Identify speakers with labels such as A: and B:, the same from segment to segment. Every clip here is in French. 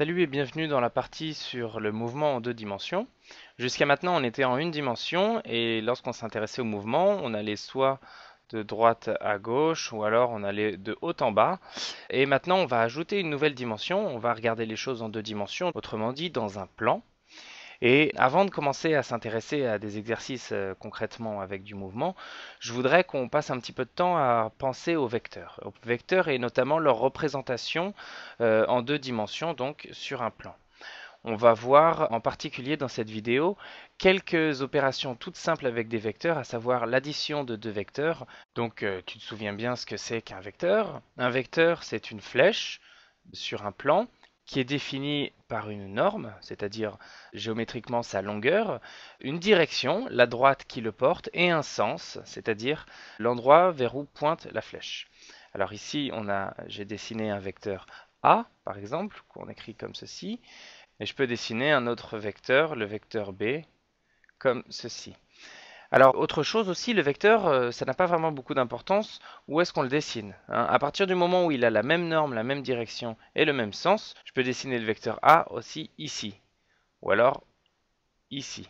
A: Salut et bienvenue dans la partie sur le mouvement en deux dimensions. Jusqu'à maintenant, on était en une dimension et lorsqu'on s'intéressait au mouvement, on allait soit de droite à gauche ou alors on allait de haut en bas. Et maintenant, on va ajouter une nouvelle dimension, on va regarder les choses en deux dimensions, autrement dit dans un plan. Et avant de commencer à s'intéresser à des exercices euh, concrètement avec du mouvement, je voudrais qu'on passe un petit peu de temps à penser aux vecteurs, aux vecteurs et notamment leur représentation euh, en deux dimensions, donc sur un plan. On va voir en particulier dans cette vidéo quelques opérations toutes simples avec des vecteurs, à savoir l'addition de deux vecteurs. Donc euh, tu te souviens bien ce que c'est qu'un vecteur. Un vecteur, c'est une flèche sur un plan qui est défini par une norme, c'est-à-dire géométriquement sa longueur, une direction, la droite qui le porte, et un sens, c'est-à-dire l'endroit vers où pointe la flèche. Alors ici, on j'ai dessiné un vecteur A, par exemple, qu'on écrit comme ceci, et je peux dessiner un autre vecteur, le vecteur B, comme ceci. Alors, autre chose aussi, le vecteur, euh, ça n'a pas vraiment beaucoup d'importance où est-ce qu'on le dessine. Hein. À partir du moment où il a la même norme, la même direction et le même sens, je peux dessiner le vecteur A aussi ici. Ou alors ici.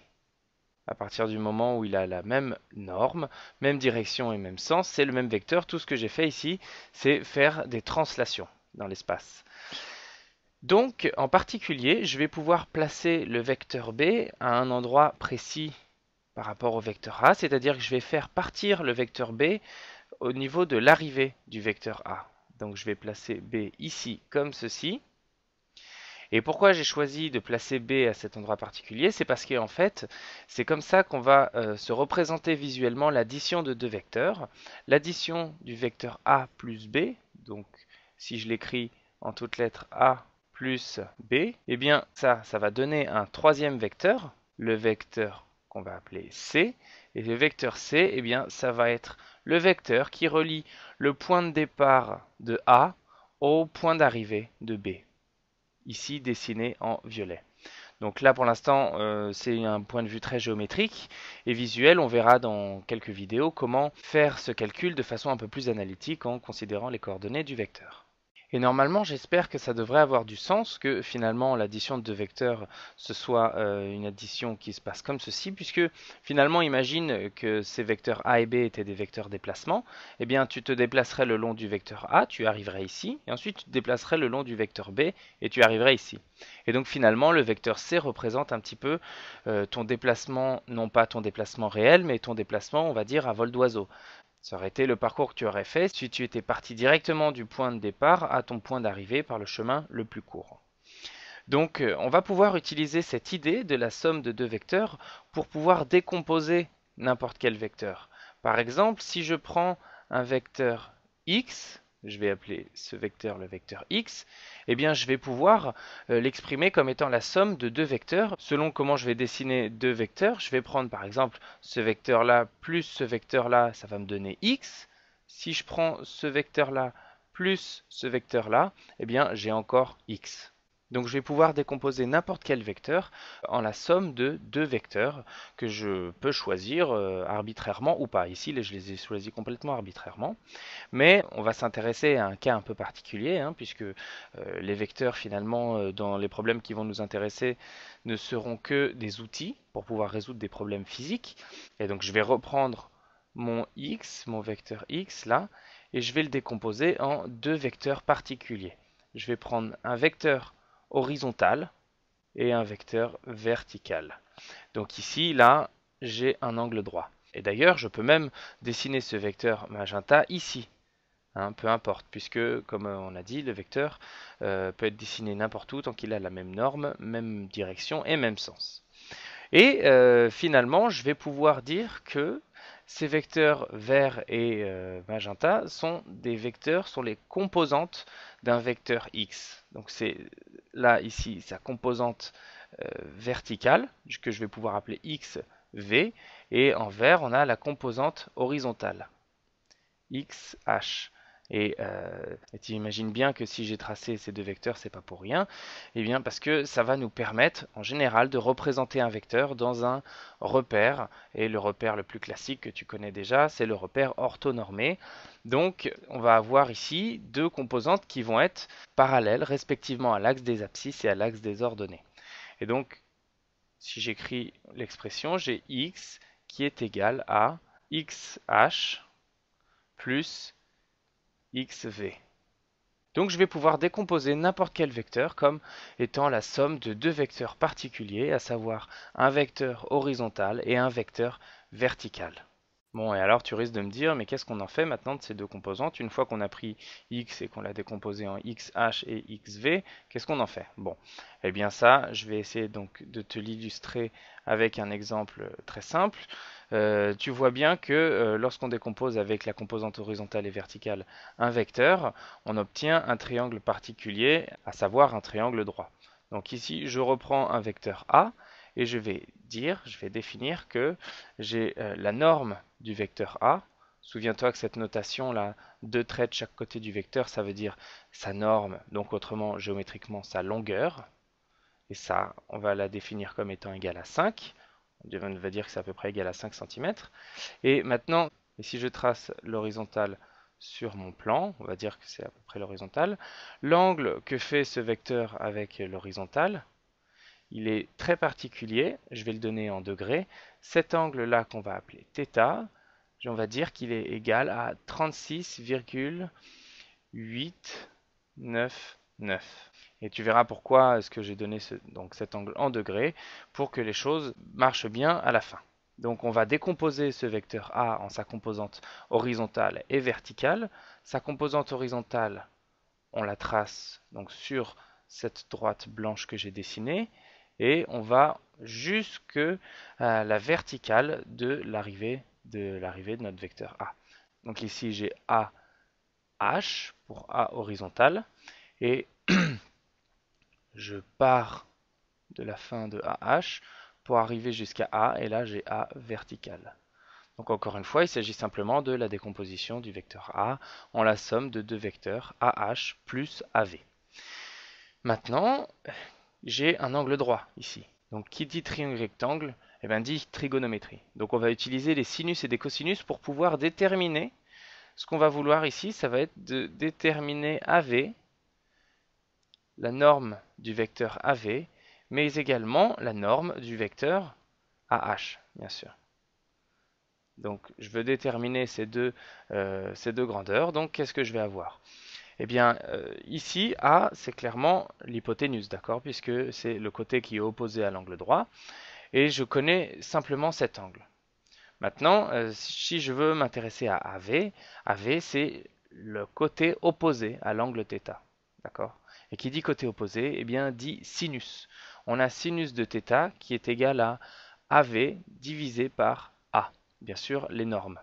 A: À partir du moment où il a la même norme, même direction et même sens, c'est le même vecteur. Tout ce que j'ai fait ici, c'est faire des translations dans l'espace. Donc, en particulier, je vais pouvoir placer le vecteur B à un endroit précis par rapport au vecteur A, c'est-à-dire que je vais faire partir le vecteur B au niveau de l'arrivée du vecteur A. Donc je vais placer B ici comme ceci. Et pourquoi j'ai choisi de placer B à cet endroit particulier C'est parce qu'en fait, c'est comme ça qu'on va euh, se représenter visuellement l'addition de deux vecteurs. L'addition du vecteur A plus B, donc si je l'écris en toutes lettres A plus B, eh bien ça, ça va donner un troisième vecteur, le vecteur qu'on va appeler C. Et le vecteur C, eh bien, ça va être le vecteur qui relie le point de départ de A au point d'arrivée de B. Ici dessiné en violet. Donc là, pour l'instant, euh, c'est un point de vue très géométrique et visuel. On verra dans quelques vidéos comment faire ce calcul de façon un peu plus analytique en considérant les coordonnées du vecteur. Et normalement, j'espère que ça devrait avoir du sens, que finalement l'addition de deux vecteurs, ce soit euh, une addition qui se passe comme ceci, puisque finalement, imagine que ces vecteurs A et B étaient des vecteurs déplacement, eh bien tu te déplacerais le long du vecteur A, tu arriverais ici, et ensuite tu te déplacerais le long du vecteur B, et tu arriverais ici. Et donc finalement, le vecteur C représente un petit peu euh, ton déplacement, non pas ton déplacement réel, mais ton déplacement, on va dire, à vol d'oiseau. Ça aurait été le parcours que tu aurais fait si tu étais parti directement du point de départ à ton point d'arrivée par le chemin le plus court. Donc euh, on va pouvoir utiliser cette idée de la somme de deux vecteurs pour pouvoir décomposer n'importe quel vecteur. Par exemple, si je prends un vecteur x, je vais appeler ce vecteur le vecteur x, eh bien je vais pouvoir euh, l'exprimer comme étant la somme de deux vecteurs. Selon comment je vais dessiner deux vecteurs, je vais prendre par exemple ce vecteur-là plus ce vecteur-là, ça va me donner x. Si je prends ce vecteur-là plus ce vecteur-là, eh bien j'ai encore x. Donc je vais pouvoir décomposer n'importe quel vecteur en la somme de deux vecteurs que je peux choisir euh, arbitrairement ou pas. Ici, je les ai choisis complètement arbitrairement. Mais on va s'intéresser à un cas un peu particulier, hein, puisque euh, les vecteurs, finalement, euh, dans les problèmes qui vont nous intéresser, ne seront que des outils pour pouvoir résoudre des problèmes physiques. Et donc je vais reprendre mon x, mon vecteur x, là, et je vais le décomposer en deux vecteurs particuliers. Je vais prendre un vecteur horizontal et un vecteur vertical. Donc ici, là, j'ai un angle droit. Et d'ailleurs, je peux même dessiner ce vecteur magenta ici, hein, peu importe, puisque, comme euh, on a dit, le vecteur euh, peut être dessiné n'importe où tant qu'il a la même norme, même direction et même sens. Et euh, finalement, je vais pouvoir dire que ces vecteurs vert et magenta sont des vecteurs, sont les composantes d'un vecteur x. Donc c'est là ici sa composante euh, verticale que je vais pouvoir appeler XV, et en vert on a la composante horizontale x h euh, et, tu imagines bien que si j'ai tracé ces deux vecteurs, c'est pas pour rien. Eh bien parce que ça va nous permettre, en général, de représenter un vecteur dans un repère. Et le repère le plus classique que tu connais déjà, c'est le repère orthonormé. Donc, on va avoir ici deux composantes qui vont être parallèles, respectivement à l'axe des abscisses et à l'axe des ordonnées. Et donc, si j'écris l'expression, j'ai x qui est égal à xh plus xv. Donc je vais pouvoir décomposer n'importe quel vecteur comme étant la somme de deux vecteurs particuliers, à savoir un vecteur horizontal et un vecteur vertical. Bon, et alors tu risques de me dire, mais qu'est-ce qu'on en fait maintenant de ces deux composantes Une fois qu'on a pris x et qu'on l'a décomposé en xh et xv, qu'est-ce qu'on en fait Bon, eh bien ça, je vais essayer donc de te l'illustrer avec un exemple très simple. Euh, tu vois bien que euh, lorsqu'on décompose avec la composante horizontale et verticale un vecteur, on obtient un triangle particulier, à savoir un triangle droit. Donc ici, je reprends un vecteur A et je vais dire, je vais définir que j'ai euh, la norme du vecteur A. Souviens-toi que cette notation-là, deux traits de chaque côté du vecteur, ça veut dire sa norme, donc autrement géométriquement sa longueur. Et ça, on va la définir comme étant égale à 5. On va dire que c'est à peu près égal à 5 cm. Et maintenant, si je trace l'horizontale sur mon plan, on va dire que c'est à peu près l'horizontale, l'angle que fait ce vecteur avec l'horizontale, il est très particulier, je vais le donner en degrés. Cet angle-là qu'on va appeler θ, on va dire qu'il est égal à 36,899. Et tu verras pourquoi est-ce que j'ai donné donc cet angle en degrés pour que les choses marchent bien à la fin. Donc on va décomposer ce vecteur A en sa composante horizontale et verticale. Sa composante horizontale, on la trace donc sur cette droite blanche que j'ai dessinée et on va jusque la verticale de l'arrivée de de notre vecteur A. Donc ici j'ai AH pour A horizontale. et je pars de la fin de AH pour arriver jusqu'à A, et là j'ai A vertical. Donc encore une fois, il s'agit simplement de la décomposition du vecteur A en la somme de deux vecteurs AH plus AV. Maintenant, j'ai un angle droit ici. Donc qui dit triangle rectangle eh bien, dit trigonométrie. Donc on va utiliser les sinus et des cosinus pour pouvoir déterminer ce qu'on va vouloir ici, ça va être de déterminer AV la norme du vecteur AV, mais également la norme du vecteur AH, bien sûr. Donc je veux déterminer ces deux, euh, ces deux grandeurs, donc qu'est-ce que je vais avoir Eh bien euh, ici, A c'est clairement l'hypoténuse, d'accord, puisque c'est le côté qui est opposé à l'angle droit, et je connais simplement cet angle. Maintenant, euh, si je veux m'intéresser à AV, AV c'est le côté opposé à l'angle θ, d'accord et qui dit côté opposé, eh bien dit sinus. On a sinus de θ qui est égal à AV divisé par A. Bien sûr, les normes.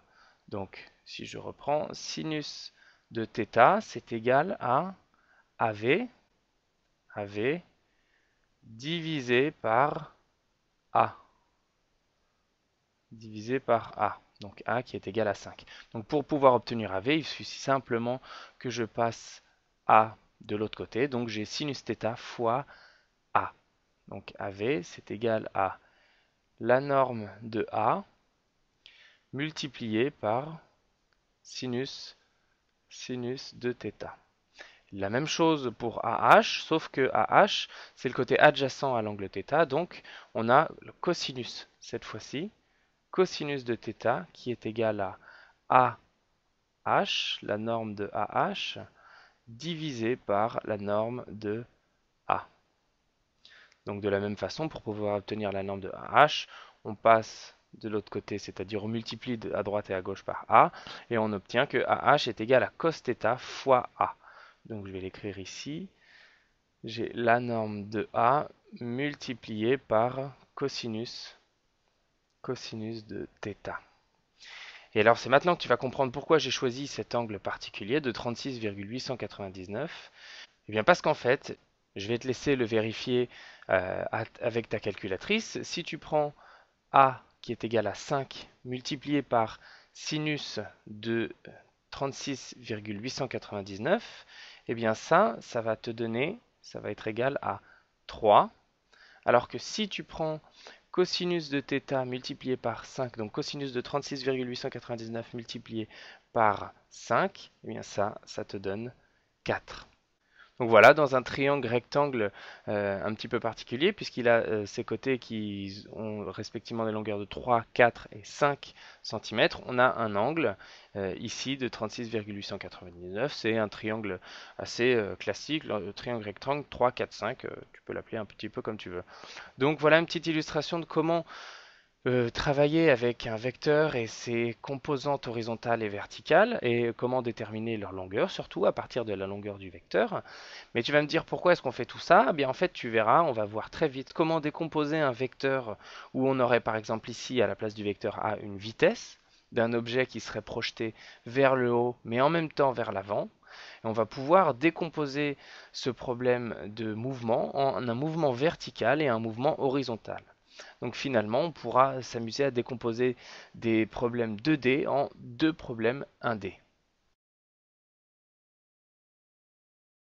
A: Donc, si je reprends, sinus de θ, c'est égal à AV, AV divisé par A. Divisé par A. Donc A qui est égal à 5. Donc pour pouvoir obtenir AV, il suffit simplement que je passe A de l'autre côté. Donc j'ai sinus θ fois A. Donc AV, c'est égal à la norme de A multipliée par sinus, sinus de θ. La même chose pour AH, sauf que AH, c'est le côté adjacent à l'angle θ, donc on a le cosinus, cette fois-ci, cosinus de θ, qui est égal à AH, la norme de AH, divisé par la norme de A. Donc de la même façon, pour pouvoir obtenir la norme de AH, on passe de l'autre côté, c'est-à-dire on multiplie à droite et à gauche par A, et on obtient que AH est égal à cos fois A. Donc je vais l'écrire ici. J'ai la norme de A multipliée par cosinus, cosinus de θ. Et alors c'est maintenant que tu vas comprendre pourquoi j'ai choisi cet angle particulier de 36,899. Eh bien parce qu'en fait, je vais te laisser le vérifier euh, avec ta calculatrice. Si tu prends A qui est égal à 5 multiplié par sinus de 36,899, eh bien ça, ça va te donner, ça va être égal à 3. Alors que si tu prends cosinus de θ multiplié par 5, donc cosinus de 36,899 multiplié par 5, eh bien ça, ça te donne 4. Donc voilà, dans un triangle rectangle euh, un petit peu particulier, puisqu'il a euh, ses côtés qui ont respectivement des longueurs de 3, 4 et 5 cm, on a un angle euh, ici de 36,899. C'est un triangle assez classique, le triangle rectangle 3, 4, 5, tu peux l'appeler un petit peu comme tu veux. Donc voilà une petite illustration de comment euh, travailler avec un vecteur et ses composantes horizontales et verticales et comment déterminer leur longueur, surtout à partir de la longueur du vecteur. Mais tu vas me dire pourquoi est-ce qu'on fait tout ça eh Bien en fait tu verras, on va voir très vite comment décomposer un vecteur où on aurait par exemple ici à la place du vecteur A une vitesse d'un objet qui serait projeté vers le haut mais en même temps vers l'avant. Et on va pouvoir décomposer ce problème de mouvement en un mouvement vertical et un mouvement horizontal. Donc finalement, on pourra s'amuser à décomposer des problèmes 2D en deux problèmes 1D.